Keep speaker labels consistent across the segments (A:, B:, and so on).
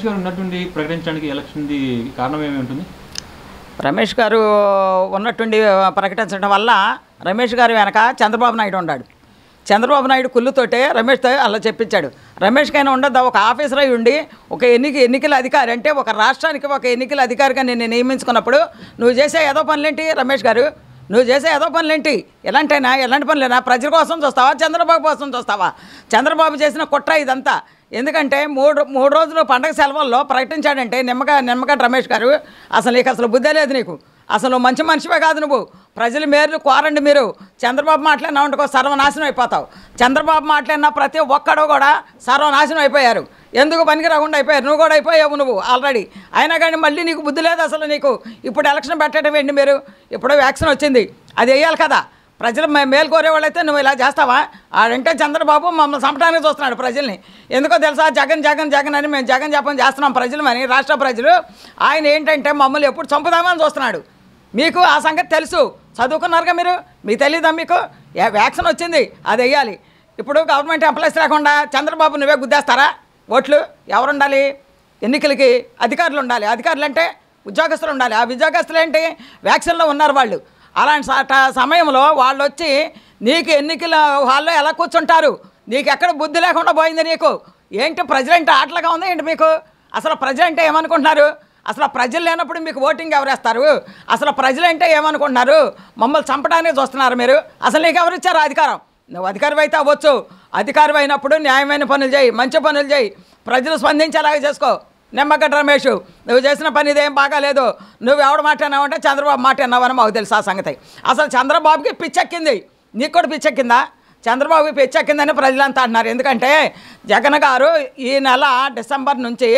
A: రమేష్ గారు ఉన్నట్టుండి ప్రకటించడానికి ఎలక్షన్ కారణం ఏమి ఉంటుంది రమేష్ గారు ఉన్నట్టుండి ప్రకటించడం వల్ల రమేష్ గారు వెనక చంద్రబాబు నాయుడు ఉన్నాడు చంద్రబాబు నాయుడు కుళ్ళుతోటే రమేష్తో అలా చెప్పించాడు రమేష్కైనా ఉండద్దా ఒక ఆఫీసర్ అయి ఉండి ఒక ఎన్నిక ఎన్నికల అధికారి అంటే ఒక రాష్ట్రానికి ఒక ఎన్నికల అధికారిగా నేను నియమించుకున్నప్పుడు నువ్వు చేసే ఏదో పనులేంటి రమేష్ గారు నువ్వు చేసే ఏదో పనులేంటి ఎలాంటైనా ఎలాంటి పనులైనా ప్రజల కోసం చూస్తావా చంద్రబాబు కోసం చూస్తావా చంద్రబాబు చేసిన కుట్ర ఇదంతా ఎందుకంటే మూడు మూడు రోజులు పండగ సెలవుల్లో ప్రకటించాడంటే నిమ్మకాయ నిమ్మకాయ రమేష్ గారు అసలు నీకు అసలు బుద్ధే లేదు నీకు అసలు మంచి మనిషివే కాదు నువ్వు ప్రజలు మేర్లు కోరండి మీరు చంద్రబాబు మాట్లాడినా ఉంటుకో సర్వనాశనం అయిపోతావు చంద్రబాబు మాట్లాడినా ప్రతి ఒక్కడు కూడా సర్వనాశనం అయిపోయారు ఎందుకు పనికి రాకుండా అయిపోయారు నువ్వు కూడా అయిపోయావు నువ్వు ఆల్రెడీ అయినా కానీ మళ్ళీ నీకు బుద్ధి లేదు అసలు నీకు ఇప్పుడు ఎలక్షన్ పెట్టడం ఏంటి మీరు ఇప్పుడు వ్యాక్సిన్ వచ్చింది అది వేయాలి కదా ప్రజలు మేలు కోరేవాళ్ళైతే నువ్వు ఇలా చేస్తావా ఆడంటే చంద్రబాబు మమ్మల్ని సంపటానికి చూస్తున్నాడు ప్రజల్ని ఎందుకో తెలుసా జగన్ జగన్ జగన్ అని మేము జగన్ జపం చేస్తున్నాం ప్రజలమని రాష్ట్ర ప్రజలు ఆయన ఏంటంటే మమ్మల్ని ఎప్పుడు చంపుదామని చూస్తున్నాడు మీకు ఆ సంగతి తెలుసు చదువుకున్నారుగా మీరు మీకు తెలీదా మీకు వ్యాక్సిన్ వచ్చింది అది వేయాలి ఇప్పుడు గవర్నమెంట్ ఎంప్లాయీస్ లేకుండా చంద్రబాబు నువ్వే గుద్దేస్తారా ఓట్లు ఎవరుండాలి ఎన్నికలకి అధికారులు ఉండాలి అధికారులు అంటే ఉద్యోగస్తులు ఉండాలి ఆ ఉద్యోగస్తులు ఏంటి వ్యాక్సిన్లో ఉన్నారు వాళ్ళు అలాంటి సమయంలో వాళ్ళు వచ్చి నీకు ఎన్నికల వాళ్ళు ఎలా కూర్చుంటారు నీకు ఎక్కడ బుద్ధి లేకుండా పోయింది నీకు ఏంటి ప్రజలంటే ఆటలుగా ఉంది ఏంటి మీకు అసలు ప్రజలంటే ఏమనుకుంటున్నారు అసలు ప్రజలు లేనప్పుడు మీకు ఓటింగ్ ఎవరేస్తారు అసలు ప్రజలంటే ఏమనుకుంటున్నారు మమ్మల్ని చంపడానికి చూస్తున్నారు మీరు అసలు నీకు ఎవరిచ్చారు అధికారం నువ్వు అధికారం అయితే అవ్వచ్చు అధికారం అయినప్పుడు న్యాయమైన పనులు చేయి మంచి పనులు చేయి ప్రజలు స్పందించేలాగా చేసుకో నిమ్మగడ్డ రమేష్ నువ్వు చేసిన పని ఇదేం బాగాలేదు నువ్వు ఎవడు మాట్లాడినావు అంటే చంద్రబాబు మాట అన్నావని మాకు తెలుసు ఆ సంగతి అసలు చంద్రబాబుకి పిచ్చెక్కింది నీకు కూడా పిచ్చెక్కిందా చంద్రబాబు పిచ్చెక్కిందని ప్రజలంతా అంటున్నారు ఎందుకంటే జగన్ గారు ఈ నెల డిసెంబర్ నుంచి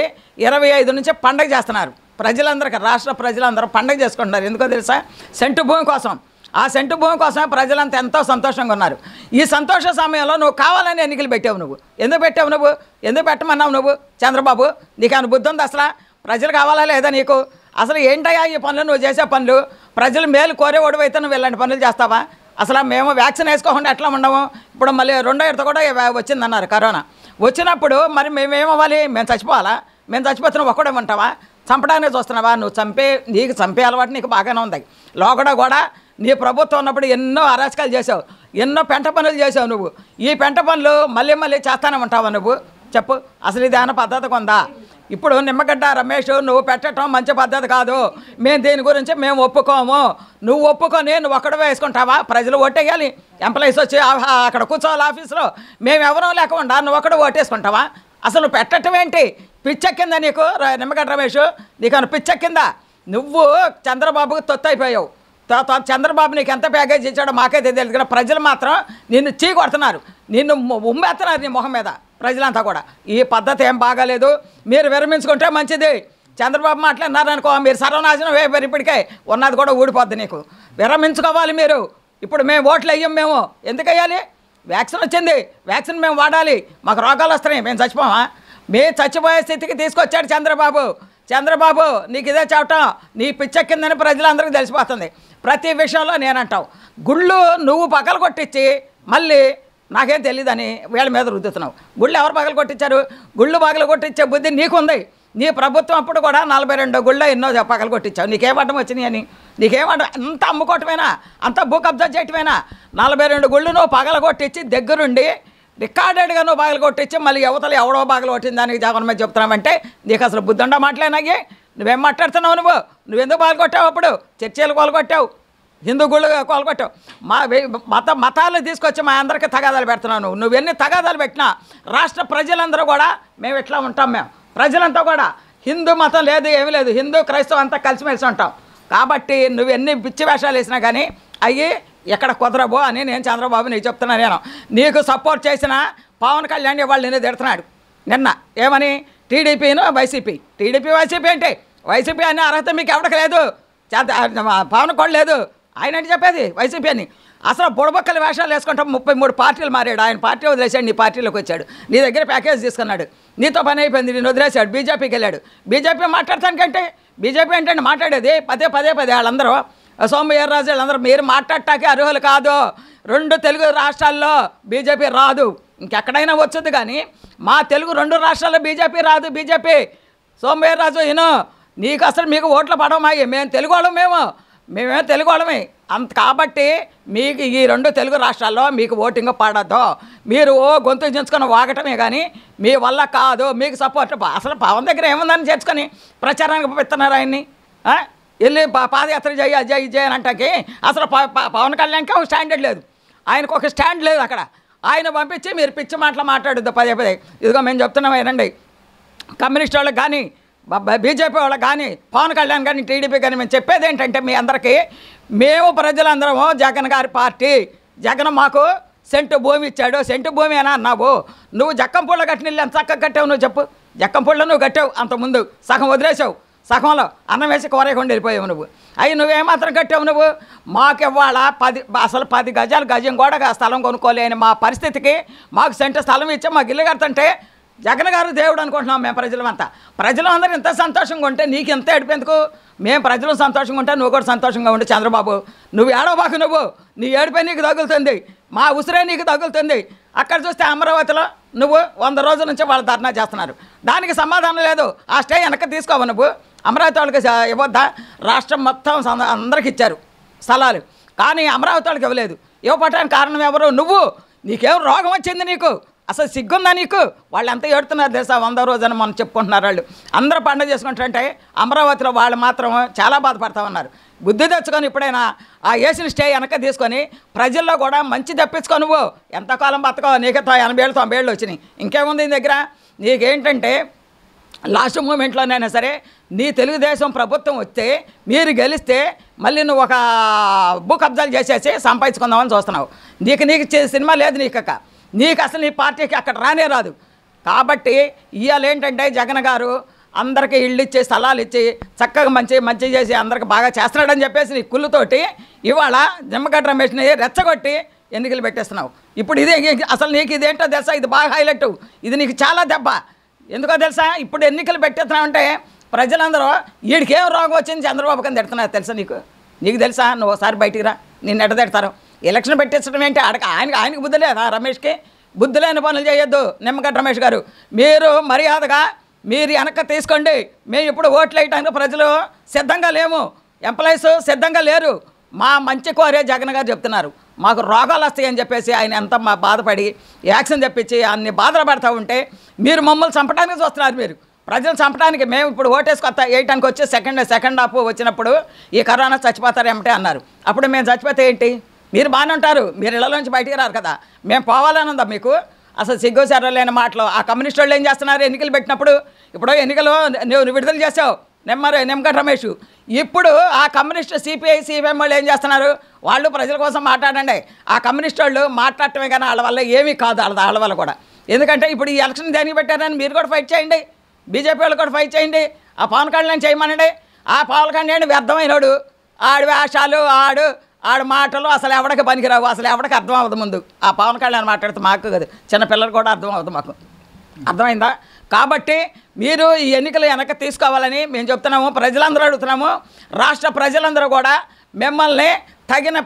A: ఇరవై ఐదు నుంచి పండగ చేస్తున్నారు ప్రజలందరికీ రాష్ట్ర ప్రజలందరూ పండగ చేసుకుంటున్నారు ఎందుకో తెలుసా సెంటు భూమి కోసం ఆ సెంటు భూమి కోసం ప్రజలంతా ఎంతో సంతోషంగా ఉన్నారు ఈ సంతోష సమయంలో నువ్వు కావాలని ఎన్నికలు పెట్టావు నువ్వు ఎందుకు పెట్టావు నువ్వు ఎందుకు పెట్టమన్నావు నువ్వు చంద్రబాబు నీకు అని బుద్ధి ఉంది అసలు ప్రజలు కావాలా లేదా నీకు అసలు ఏంటయ్యా ఈ పనులు నువ్వు చేసే పనులు ప్రజలు మేలు కోరేవాడు అయితే నువ్వు ఇలాంటి పనులు చేస్తావా అసలు మేము వ్యాక్సిన్ వేసుకోకుండా ఎట్లా ఉండము ఇప్పుడు మళ్ళీ రెండో ఇడత కూడా వచ్చిందన్నారు కరోనా వచ్చినప్పుడు మరి మేమేమవ్వాలి మేము చచ్చిపోవాలా మేము చచ్చిపోతున్నాం ఒక్కడే ఉంటావా చంపడానికి చూస్తున్నావా నువ్వు చంపే నీకు చంపే అలవాటు నీకు బాగానే ఉంది లోకడ కూడా నీ ప్రభుత్వం ఉన్నప్పుడు ఎన్నో అరాచకాలు చేసావు ఎన్నో పెంట పనులు చేసావు నువ్వు ఈ పెంట పనులు మళ్ళీ మళ్ళీ చేస్తానే ఉంటావా నువ్వు చెప్పు అసలు ఇది ఏమైనా పద్ధతి ఉందా ఇప్పుడు నిమ్మగడ్డ రమేష్ నువ్వు పెట్టడం మంచి పద్ధతి కాదు మేము దీని గురించి మేము ఒప్పుకోము నువ్వు ఒప్పుకొని నువ్వు ఒక్కడ వేసుకుంటావా ప్రజలు ఓటేయాలి ఎంప్లాయీస్ వచ్చి అక్కడ కూర్చోవాలి ఆఫీస్లో మేము ఎవరో లేకుండా నువ్వు ఒక్కడ ఓటేసుకుంటావా అసలు నువ్వు పెట్టడం ఏంటి పిచ్చెక్కిందా నీకు నిమ్మగడ్డ రమేష్ నీకు పిచ్చెక్కిందా నువ్వు చంద్రబాబుకు తొత్తు అయిపోయావు తర్వాత చంద్రబాబు నీకు ఎంత ప్యాకేజ్ ఇచ్చాడో మాకే తెలియదు కానీ ప్రజలు మాత్రం నిన్ను చీకొడుతున్నారు నిన్ను ఉమ్మేస్తున్నారు నీ మొహం మీద ప్రజలంతా కూడా ఈ పద్ధతి ఏం బాగాలేదు మీరు విరమించుకుంటే మంచిది చంద్రబాబు మాట్లాడినారనుకో మీరు సర్వనాశనం వేపారు ఇప్పటికే ఉన్నది కూడా ఊడిపోద్ది నీకు విరమించుకోవాలి మీరు ఇప్పుడు మేము ఓట్లు అయ్యాం మేము ఎందుకు అయ్యాలి వ్యాక్సిన్ వచ్చింది వ్యాక్సిన్ మేము వాడాలి మాకు రోగాలు వస్తున్నాయి మేము చచ్చిపోమా మేము చచ్చిపోయే స్థితికి తీసుకొచ్చాడు చంద్రబాబు చంద్రబాబు నీకు ఇదే చెప్పటం నీ పిచ్చెక్కిందని ప్రజలందరికీ తెలిసిపోతుంది ప్రతి విషయంలో నేనంటావు గుళ్ళు నువ్వు పగలు కొట్టించి మళ్ళీ నాకేం తెలియదని వీళ్ళ మీద రుద్దుతున్నావు గుళ్ళు ఎవరు పగలు కొట్టించారు గుళ్ళు పగలు కొట్టించే బుద్ధి నీకుంది నీ ప్రభుత్వం అప్పుడు కూడా నలభై రెండో గుళ్ళో ఎన్నో పగలు కొట్టించావు నీకేం అడ్డం వచ్చినాయి అని నీకేం అడ్డం అంత అమ్ముకోవటమేనా అంత భూ కబ్జా నలభై రెండు గుళ్ళు నువ్వు పగల కొట్టించి దగ్గరుండి రికార్డెడ్గానో బాగలు కొట్టించి మళ్ళీ యువతలు ఎవడో బాగలు కొట్టింది దానికి జాగ్రత్త మీద చెప్తున్నామంటే నీకు అసలు బుద్ధుండా మాట్లాడినాయి నువ్వేం మాట్లాడుతున్నావు నువ్వు నువ్వెందుకు పాల్గొట్టావు అప్పుడు చర్చలు పాల్గొట్టావు హిందూ గుళ్ళు కోలుకొట్టావు మా మత మతాలను తీసుకొచ్చి మా అందరికీ తగాదాలు పెడుతున్నావు నువ్వు నువ్వెన్ని తగాదాలు పెట్టినా రాష్ట్ర ప్రజలందరూ కూడా మేము ఎట్లా ఉంటాం మేము ప్రజలంతా కూడా హిందూ మతం లేదు ఏమీ లేదు హిందూ క్రైస్తవం అంతా కలిసిమెలిసి ఉంటాం కాబట్టి నువ్వెన్ని పిచ్చి వేషాలు వేసినా కానీ అవి ఎక్కడ కుదరబో అని నేను చంద్రబాబు నీకు చెప్తున్నా నేను నీకు సపోర్ట్ చేసిన పవన్ కళ్యాణ్ ఇవాళ నిన్ను తిడుతున్నాడు నిన్న ఏమని టీడీపీను వైసీపీ టీడీపీ వైసీపీ అంటే వైసీపీ అనే అర్హత మీకు ఎవరికి లేదు పవన్ కూడా లేదు ఆయన అంటే చెప్పేది వైసీపీ అని అసలు బుడబొక్కల వేషాలు వేసుకుంటాం ముప్పై మూడు పార్టీలు మారాడు ఆయన పార్టీ వదిలేశాడు నీ పార్టీలోకి వచ్చాడు నీ దగ్గర ప్యాకేజ్ తీసుకున్నాడు నీతో పని అయిపోయింది నేను వదిలేశాడు బీజేపీకి వెళ్ళాడు బీజేపీ మాట్లాడతానికంటే బీజేపీ ఏంటంటే మాట్లాడేది పదే పదే పదే వాళ్ళందరూ సోమయ్య రాజు అందరూ మీరు మాట్లాడటానికి అర్హులు కాదు రెండు తెలుగు రాష్ట్రాల్లో బీజేపీ రాదు ఇంకెక్కడైనా వచ్చేది కానీ మా తెలుగు రెండు రాష్ట్రాల్లో బీజేపీ రాదు బీజేపీ సోమవీర్ రాజు ఈయన నీకు అసలు మీకు ఓట్లు పడమాయి మేము తెలుగు వాళ్ళం మేము మేమే తెలుగు వాళ్ళమే అంత కాబట్టి మీకు ఈ రెండు తెలుగు రాష్ట్రాల్లో మీకు ఓటింగ్ పడద్దు మీరు ఓ గొంతు చేర్చుకొని వాగటమే కానీ మీ వల్ల కాదు మీకు సపోర్ట్ అసలు పవన్ దగ్గర ఏముందని చేర్చుకొని ప్రచారానికి పెడుతున్నారు ఆయన్ని వెళ్ళి పాదయాత్ర జై జై చేయి అని అంటే అసలు పవన్ కళ్యాణ్కి ఒక స్టాండర్డ్ లేదు ఆయనకు ఒక స్టాండ్ లేదు అక్కడ ఆయన పంపించి మీరు పిచ్చి మాటలు మాట్లాడుద్దు పదే పదే ఇదిగో మేము చెప్తున్నాం ఏనండి కమ్యూనిస్ట్ వాళ్ళకి కానీ బీజేపీ వాళ్ళకి కానీ పవన్ కళ్యాణ్ కానీ టీడీపీ కానీ మేము చెప్పేది ఏంటంటే మీ అందరికీ మేము ప్రజలందరము జగన్ గారి పార్టీ జగన్ మాకు సెంటు భూమి ఇచ్చాడు సెంటు భూమి అని అన్నావు నువ్వు జక్కంపూళ్ళ కట్టిన ఇల్లు ఎంత చక్కగా కట్టావు నువ్వు చెప్పు జక్కంపూళ్ళ నువ్వు కట్టావు అంతకుముందు సగం వదిలేసావు సగంలో అన్నం వేసి కూరేయకుండా వెళ్ళిపోయావు నువ్వు అవి నువ్వేమాత్రం కట్టావు నువ్వు మాకు ఇవాళ పది అసలు పది గజాలు గజం కూడా స్థలం కొనుక్కోలేని మా పరిస్థితికి మాకు సెంట స్థలం ఇచ్చి మాకు ఇల్లు కడుతుంటే జగన్ గారు దేవుడు అనుకుంటున్నాం మేము ప్రజలమంతా ప్రజలందరూ ఇంత సంతోషంగా ఉంటే నీకు ఎంత ఏడిపేందుకు మేము ప్రజలు సంతోషంగా ఉంటే నువ్వు కూడా సంతోషంగా ఉండు చంద్రబాబు నువ్వు ఏడవబాకు నువ్వు నీ ఏడిపోయి నీకు తగులుతుంది మా ఉసిరే నీకు తగులుతుంది అక్కడ చూస్తే అమరావతిలో నువ్వు వంద రోజుల నుంచి వాళ్ళు ధర్నా చేస్తున్నారు దానికి సమాధానం లేదు ఆ స్టే వెనక్కి తీసుకోవు నువ్వు అమరావతి వాళ్ళకి ఇవ్వద్దా రాష్ట్రం మొత్తం అందరికి ఇచ్చారు స్థలాలు కానీ అమరావతి వాళ్ళకి ఇవ్వలేదు ఇవ్వపడటానికి కారణం ఎవరు నువ్వు నీకేం రోగం వచ్చింది నీకు అసలు సిగ్గుందా నీకు వాళ్ళు ఎంత ఏడుతున్నారు తెలుసా వంద రోజున మనం చెప్పుకుంటున్నారు వాళ్ళు అందరూ పండుగ చేసుకుంటారంటే అమరావతిలో వాళ్ళు మాత్రం చాలా బాధపడతా ఉన్నారు బుద్ధి తెచ్చుకొని ఇప్పుడైనా ఆ వేసిన స్టే వెనక తీసుకొని ప్రజల్లో కూడా మంచి తెప్పించుకో నువ్వు ఎంతకాలం బతకో నీకు ఎనభై ఏళ్ళు తొంభై ఏళ్ళు వచ్చినాయి ఇంకేముంది నీ దగ్గర నీకేంటంటే లాస్ట్ మూమెంట్లోనైనా సరే నీ తెలుగుదేశం ప్రభుత్వం వస్తే మీరు గెలిస్తే మళ్ళీ నువ్వు ఒక భూ కబ్జాలు చేసేసి సంపాదించుకుందామని చూస్తున్నావు నీకు నీకు సినిమా లేదు నీకక్క నీకు అసలు నీ పార్టీకి అక్కడ రానే రాదు కాబట్టి ఇవాళ ఏంటంటే జగన్ గారు అందరికీ ఇళ్ళు ఇచ్చి స్థలాలు ఇచ్చి చక్కగా మంచి మంచి చేసి అందరికి బాగా చేస్తున్నాడని చెప్పేసి నీ కుళ్ళుతోటి ఇవాళ నిమ్మగడ్డ రమేష్ని రెచ్చగొట్టి ఎన్నికలు పెట్టేస్తున్నావు ఇప్పుడు ఇదే అసలు నీకు ఇదేంటో తెలుసా ఇది బాగా హైలైట్ ఇది నీకు చాలా దెబ్బ ఎందుకో తెలుసా ఇప్పుడు ఎన్నికలు పెట్టేస్తున్నావంటే ప్రజలందరూ వీడికేం రోగం వచ్చింది చంద్రబాబు కింద తిడుతున్నారు తెలుసా నీకు నీకు తెలుసా నువ్వు ఒకసారి బయటికి రా నేను ఎట తిడతారు ఎలక్షన్ పెట్టించడం ఏంటి అడగ ఆయనకి ఆయనకు బుద్ధి లేదా రమేష్కి బుద్ధి లేని పనులు చేయొద్దు నిమ్మగడ్డ రమేష్ గారు మీరు మర్యాదగా మీరు వెనక తీసుకోండి మేము ఇప్పుడు ఓట్లు వేయడానికి ప్రజలు సిద్ధంగా లేము ఎంప్లాయీస్ సిద్ధంగా లేరు మా మంచి కోరే జగన్ గారు చెప్తున్నారు మాకు రోగాలు వస్తాయని చెప్పేసి ఆయన ఎంత మా బాధపడి యాక్సిన్ తెప్పించి అన్ని బాధలు పడతా ఉంటే మీరు మమ్మల్ని చంపడానికి చూస్తున్నారు మీరు ప్రజలు చంపడానికి మేము ఇప్పుడు కొత్త వేయటానికి వచ్చి సెకండ్ సెకండ్ హాఫ్ వచ్చినప్పుడు ఈ కరోనా చచ్చిపోతారు ఏమిటి అన్నారు అప్పుడు మేము చచ్చిపోతే ఏంటి మీరు బాగానే ఉంటారు మీరు ఇళ్ళ నుంచి బయటికి రారు కదా మేము పోవాలని ఉందా మీకు అసలు సిగ్గుసారో లేని మాటలు ఆ కమ్యూనిస్ట్ వాళ్ళు ఏం చేస్తున్నారు ఎన్నికలు పెట్టినప్పుడు ఇప్పుడు ఎన్నికలు నువ్వు విడుదల చేసావు నెమ్మరు నిమ్మక రమేష్ ఇప్పుడు ఆ కమ్యూనిస్ట్ సిపిఐ సిపిఎం వాళ్ళు ఏం చేస్తున్నారు వాళ్ళు ప్రజల కోసం మాట్లాడండి ఆ కమ్యూనిస్ట్ వాళ్ళు మాట్లాడటమే కానీ వాళ్ళ వల్ల ఏమీ కాదు వాళ్ళ వాళ్ళ వల్ల కూడా ఎందుకంటే ఇప్పుడు ఈ ఎలక్షన్ దేనికి పెట్టారని మీరు కూడా ఫైట్ చేయండి బీజేపీ వాళ్ళు కూడా ఫైట్ చేయండి ఆ పవన్ కళ్యాణ్ చేయమనండి ఆ పవన్ కళ్యాణ్ వ్యర్థమైనడు ఆడు వేషాలు ఆడు ఆడ మాటలు అసలు ఎవడకి పనికిరావు అసలు ఎవడకి అర్థం అవ్వదు ముందు ఆ పవన్ కళ్యాణ్ మాట్లాడితే మాకు కదా చిన్నపిల్లలు కూడా అర్థం అవ్వదు మాకు అర్థమైందా కాబట్టి మీరు ఈ ఎన్నికలు వెనక తీసుకోవాలని మేము చెప్తున్నాము ప్రజలందరూ అడుగుతున్నాము రాష్ట్ర ప్రజలందరూ కూడా మిమ్మల్ని తగిన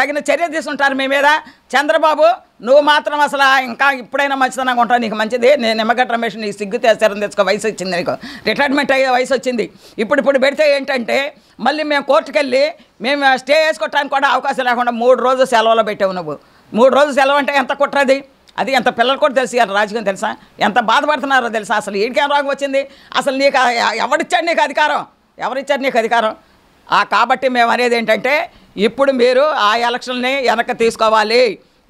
A: తగిన చర్య తీసుకుంటారు మీ మీద చంద్రబాబు నువ్వు మాత్రం అసలు ఇంకా ఇప్పుడైనా మంచిదనంగా ఉంటావు నీకు మంచిది నేను నిమ్మగడ్డ రమేష్ నీకు సిగ్గు తెస్తారని తెచ్చుకో వయసు వచ్చింది నీకు రిటైర్మెంట్ అయ్యే వయసు వచ్చింది ఇప్పుడు ఇప్పుడు పెడితే ఏంటంటే మళ్ళీ మేము కోర్టుకెళ్ళి మేము స్టే వేసుకోవడానికి కూడా అవకాశం లేకుండా మూడు రోజులు సెలవులో పెట్టావు నువ్వు మూడు రోజులు సెలవు అంటే ఎంత కుట్రది అది ఎంత పిల్లలు కూడా తెలుసు రాజకీయం తెలుసా ఎంత బాధపడుతున్నారో తెలుసా అసలు ఏడికేం రాగం వచ్చింది అసలు నీకు ఎవరిచ్చాడు నీకు అధికారం ఎవరిచ్చారు నీకు అధికారం కాబట్టి మేము అనేది ఏంటంటే ఇప్పుడు మీరు ఆ ఎలక్షన్ని వెనక్కి తీసుకోవాలి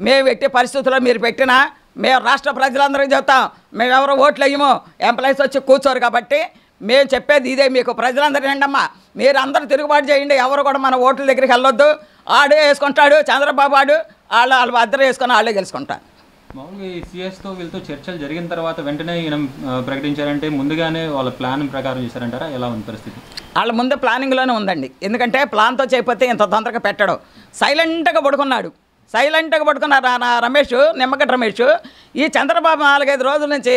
A: మేము పెట్టే పరిస్థితుల్లో మీరు పెట్టినా మేము రాష్ట్ర ప్రజలందరికీ చెప్తాం మేమెవరో ఓట్లు వేయము ఎంప్లాయీస్ వచ్చి కూర్చోరు కాబట్టి మేము చెప్పేది ఇదే మీకు ప్రజలందరూ ఏంటమ్మా మీరు అందరూ తిరుగుబాటు చేయండి ఎవరు కూడా మన ఓట్ల దగ్గరికి వెళ్ళొద్దు ఆడే వేసుకుంటాడు చంద్రబాబు ఆడు వాళ్ళు వాళ్ళు అద్దరు వేసుకొని వాళ్ళే గెలుచుకుంటారు మామూలుగా ఈ సిఎస్తో వీళ్ళతో చర్చలు జరిగిన తర్వాత వెంటనే ఈయన ప్రకటించారంటే ముందుగానే వాళ్ళ ప్లాన్ ప్రకారం చేశారంటారా ఎలా ఉంది పరిస్థితి వాళ్ళ ముందు ప్లానింగ్లోనే ఉందండి ఎందుకంటే ప్లాన్తో చేయకపోతే ఇంత తొందరగా పెట్టడం సైలెంట్గా పడుకున్నాడు సైలెంట్గా పట్టుకున్న రమేష్ నిమ్మగడ్డ రమేష్ ఈ చంద్రబాబు నాలుగైదు రోజుల నుంచి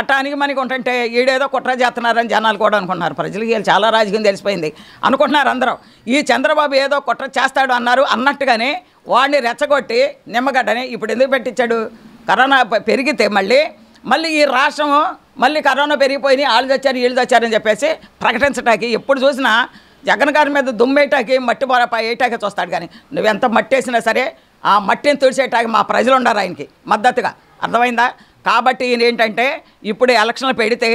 A: అట్టానికి మనకి ఉంటుంటే ఈడేదో కుట్ర చేస్తున్నారని జనాలు కూడా అనుకుంటున్నారు ప్రజలకి చాలా రాజకీయం తెలిసిపోయింది అనుకుంటున్నారు అందరూ ఈ చంద్రబాబు ఏదో కుట్ర చేస్తాడు అన్నారు అన్నట్టుగానే వాడిని రెచ్చగొట్టి నిమ్మగడ్డని ఇప్పుడు ఎందుకు పెట్టించాడు కరోనా పెరిగితే మళ్ళీ మళ్ళీ ఈ రాష్ట్రం మళ్ళీ కరోనా పెరిగిపోయి వాళ్ళు తెచ్చారు వీళ్ళు తెచ్చారని చెప్పేసి ప్రకటించడానికి ఎప్పుడు చూసినా జగన్ గారి మీద దుమ్మేయటాకి మట్టి వేయటాకి చూస్తాడు కానీ నువ్వెంత మట్టేసినా సరే ఆ మట్టిని తుడిచేటానికి మా ప్రజలు ఉండరు ఆయనకి మద్దతుగా అర్థమైందా కాబట్టి ఈయన ఏంటంటే ఇప్పుడు ఎలక్షన్లు పెడితే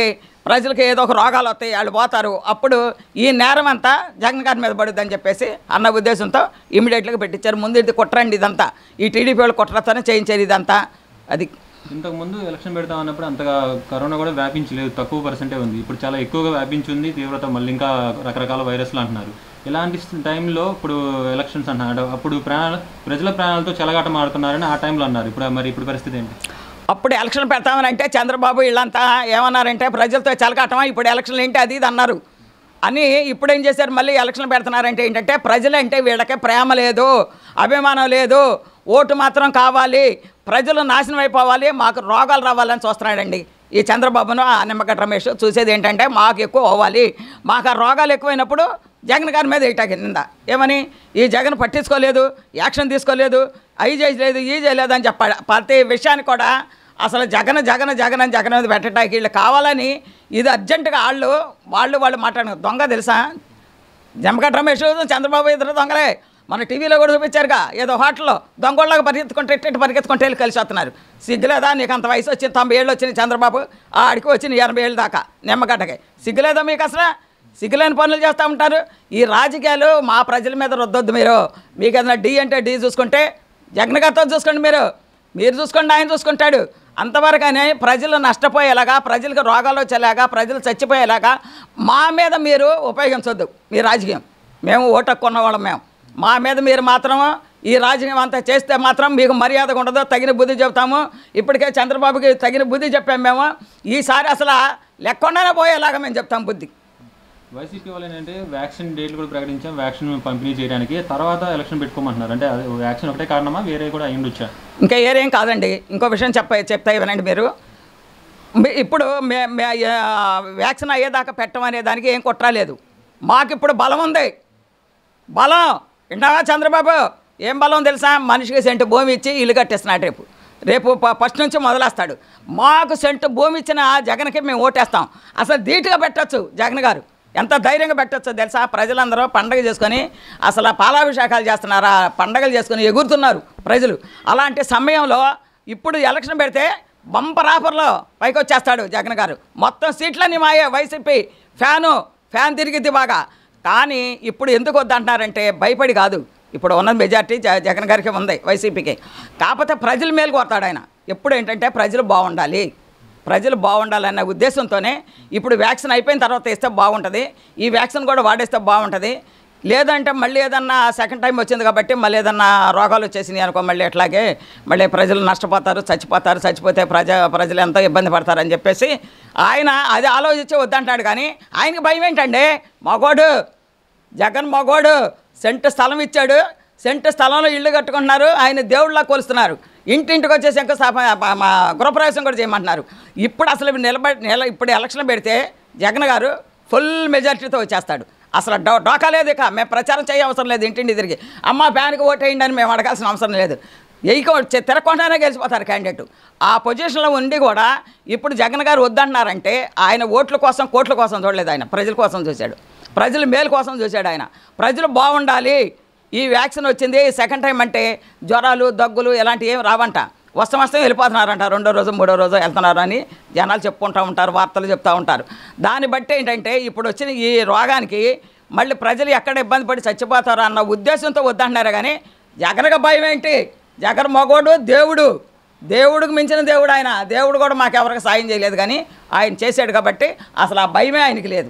A: ప్రజలకు ఏదో ఒక రోగాలు వస్తాయి వాళ్ళు పోతారు అప్పుడు ఈ నేరం అంతా జగన్ గారి మీద పడుద్దని చెప్పేసి అన్న ఉద్దేశంతో ఇమీడియట్గా పెట్టించారు ముందు ఇది కుట్రండి ఇదంతా ఈ టీడీపీ వాళ్ళు కుట్రతోనే చేయించారు ఇదంతా అది ఇంతకుముందు ఎలక్షన్ పెడతా ఉన్నప్పుడు అంతగా కరోనా కూడా వ్యాపించలేదు తక్కువ పర్సెంటే ఉంది ఇప్పుడు చాలా ఎక్కువగా వ్యాపించింది తీవ్రత మళ్ళీ ఇంకా రకరకాల వైరస్లు అంటున్నారు ఇలాంటి టైంలో ఇప్పుడు ఎలక్షన్స్ అన్నాడు అప్పుడు ప్రాణాలు ప్రజల ప్రాణాలతో మారుతున్నారని ఆ టైంలో అన్నారు ఇప్పుడు మరి ఇప్పుడు పరిస్థితి ఏంటి అప్పుడు ఎలక్షన్ పెడతామని అంటే చంద్రబాబు వీళ్ళంతా ఏమన్నారంటే ప్రజలతో చెలగాటమా ఇప్పుడు ఎలక్షన్లు ఏంటి అది ఇది అన్నారు అని ఇప్పుడు ఏం చేశారు మళ్ళీ ఎలక్షన్ పెడుతున్నారంటే ఏంటంటే ప్రజలంటే వీళ్ళకే ప్రేమ లేదు అభిమానం లేదు ఓటు మాత్రం కావాలి ప్రజలు నాశనం అయిపోవాలి మాకు రోగాలు రావాలని చూస్తున్నాడండి ఈ చంద్రబాబును నిమ్మగడ్డ రమేష్ చూసేది ఏంటంటే మాకు ఎక్కువ అవ్వాలి మాకు ఆ రోగాలు ఎక్కువైనప్పుడు జగన్ గారి మీద ఇటాకి నింద ఏమని ఈ జగన్ పట్టించుకోలేదు యాక్షన్ తీసుకోలేదు అవి చేయలేదు ఈ చేయలేదు అని చెప్ప ప్రతి విషయాన్ని కూడా అసలు జగన్ జగన్ జగన్ అని జగన్ మీద పెట్టడానికి వీళ్ళు కావాలని ఇది అర్జెంటుగా వాళ్ళు వాళ్ళు వాళ్ళు మాట్లాడిన దొంగ తెలుసా జమకట్ రమేష్ చంద్రబాబు ఇద్దరు దొంగలే మన టీవీలో కూడా చూపించారుగా ఏదో హోటల్లో దొంగోళ్ళగా పరిగెత్తుకుంటే ఎట్టి పరిగెత్తుకుంటే వెళ్ళి కలిసి వస్తున్నారు సిగ్గులేదా నీకు అంత వయసు వచ్చింది తొంభై ఏళ్ళు వచ్చింది చంద్రబాబు ఆ అడికి వచ్చింది ఎనభై ఏళ్ళు దాకా నిమ్మగడ్డకి సిగ్గులేదా మీకు అసలు సిగ్గులేని పనులు చేస్తూ ఉంటారు ఈ రాజకీయాలు మా ప్రజల మీద రుద్దొద్దు మీరు మీకు ఏదైనా డి అంటే డి చూసుకుంటే జగన్ గారితో చూసుకోండి మీరు మీరు చూసుకోండి ఆయన చూసుకుంటాడు అంతవరకనే ప్రజలు నష్టపోయేలాగా ప్రజలకు రోగాలు వచ్చేలాగా ప్రజలు చచ్చిపోయేలాగా మా మీద మీరు ఉపయోగించొద్దు మీ రాజకీయం మేము ఓటక్కున్న వాళ్ళం మేము మా మీద మీరు మాత్రం ఈ రాజకీయం అంతా చేస్తే మాత్రం మీకు మర్యాదగా ఉండదు తగిన బుద్ధి చెబుతాము ఇప్పటికే చంద్రబాబుకి తగిన బుద్ధి చెప్పాము మేము ఈసారి అసలు లెక్కుండానే పోయేలాగా మేము చెప్తాం బుద్ధి వైసీపీ వాళ్ళు ఏంటంటే వ్యాక్సిన్ డేట్లు కూడా ప్రకటించాం వ్యాక్సిన్ పంపిణీ చేయడానికి తర్వాత ఎలక్షన్ పెట్టుకోమంటున్నారు అంటే వ్యాక్సిన్ ఒకటే కారణమా వేరే కూడా అయ్యి ఉండొచ్చా ఇంకా వేరేం కాదండి ఇంకో విషయం చెప్ప చెప్తా ఇవ్వనండి మీరు ఇప్పుడు మే వ్యాక్సిన్ అయ్యేదాకా పెట్టమనే అనే దానికి ఏం కుట్రాలేదు మాకు ఇప్పుడు బలం ఉంది బలం వింటావా చంద్రబాబు ఏం బలం తెలుసా మనిషికి సెంటు భూమి ఇచ్చి ఇల్లు కట్టేస్తున్నాడు రేపు రేపు ఫస్ట్ నుంచి మొదలేస్తాడు మాకు సెంటు భూమి ఇచ్చిన జగన్కి మేము ఓటేస్తాం అసలు ధీటుగా పెట్టచ్చు జగన్ గారు ఎంత ధైర్యంగా పెట్టచ్చో తెలుసా ప్రజలందరూ పండగ చేసుకొని అసలు పాలాభిషేకాలు చేస్తున్నారు ఆ పండగలు చేసుకొని ఎగురుతున్నారు ప్రజలు అలాంటి సమయంలో ఇప్పుడు ఎలక్షన్ పెడితే బంపర్ ఆఫర్లో పైకి వచ్చేస్తాడు జగన్ గారు మొత్తం సీట్లన్నీ మాయే వైసీపీ ఫ్యాను ఫ్యాన్ తిరిగిద్ది బాగా కానీ ఇప్పుడు ఎందుకు వద్దంటున్నారంటే భయపడి కాదు ఇప్పుడు ఉన్న మెజార్టీ జగన్ గారికి ఉంది వైసీపీకి కాకపోతే ప్రజల మేలు కొడతాడు ఆయన ఎప్పుడు ఏంటంటే ప్రజలు బాగుండాలి ప్రజలు బాగుండాలనే ఉద్దేశంతోనే ఇప్పుడు వ్యాక్సిన్ అయిపోయిన తర్వాత ఇస్తే బాగుంటుంది ఈ వ్యాక్సిన్ కూడా వాడేస్తే బాగుంటుంది లేదంటే మళ్ళీ ఏదన్నా సెకండ్ టైం వచ్చింది కాబట్టి మళ్ళీ ఏదన్నా రోగాలు వచ్చేసినాయి అనుకో మళ్ళీ ఎట్లాగే మళ్ళీ ప్రజలు నష్టపోతారు చచ్చిపోతారు చచ్చిపోతే ప్రజా ప్రజలు ఎంతో ఇబ్బంది పడతారని చెప్పేసి ఆయన అది ఆలోచించి వద్దంటాడు కానీ ఆయనకి భయం ఏంటండి మగోడు జగన్ మగోడు సెంటు స్థలం ఇచ్చాడు సెంటు స్థలంలో ఇళ్ళు కట్టుకుంటున్నారు ఆయన దేవుళ్ళ కొలుస్తున్నారు ఇంటింటికి వచ్చేసి శంకుస్థాపన గృహప్రవేశం కూడా చేయమంటున్నారు ఇప్పుడు అసలు నిలబడి నిల ఇప్పుడు ఎలక్షన్ పెడితే జగన్ గారు ఫుల్ మెజార్టీతో వచ్చేస్తాడు అసలు డో డోకా లేదు ఇక మేము ప్రచారం చేయే అవసరం లేదు ఇంటింటి తిరిగి అమ్మ ఫ్యాన్కి ఓటేయండి అని మేము అడగాల్సిన అవసరం లేదు ఎయికో తిరగకుండానే గెలిచిపోతారు క్యాండిడేట్ ఆ పొజిషన్లో ఉండి కూడా ఇప్పుడు జగన్ గారు వద్దంటున్నారంటే ఆయన ఓట్ల కోసం కోట్ల కోసం చూడలేదు ఆయన ప్రజల కోసం చూశాడు ప్రజల మేలు కోసం చూశాడు ఆయన ప్రజలు బాగుండాలి ఈ వ్యాక్సిన్ వచ్చింది సెకండ్ టైం అంటే జ్వరాలు దగ్గులు ఇలాంటివి ఏం రావంట వస్తం వస్తం వెళ్ళిపోతున్నారంట రెండో రోజు మూడో రోజు వెళ్తున్నారు అని జనాలు చెప్పుకుంటూ ఉంటారు వార్తలు చెప్తూ ఉంటారు దాన్ని బట్టి ఏంటంటే ఇప్పుడు వచ్చిన ఈ రోగానికి మళ్ళీ ప్రజలు ఎక్కడ ఇబ్బంది పడి చచ్చిపోతారు అన్న ఉద్దేశంతో వద్దంటున్నారు కానీ జగన్గా భయం ఏంటి జగన్ మగోడు దేవుడు దేవుడికి మించిన దేవుడు ఆయన దేవుడు కూడా మాకు ఎవరికి సాయం చేయలేదు కానీ ఆయన చేశాడు కాబట్టి అసలు ఆ భయమే ఆయనకి లేదు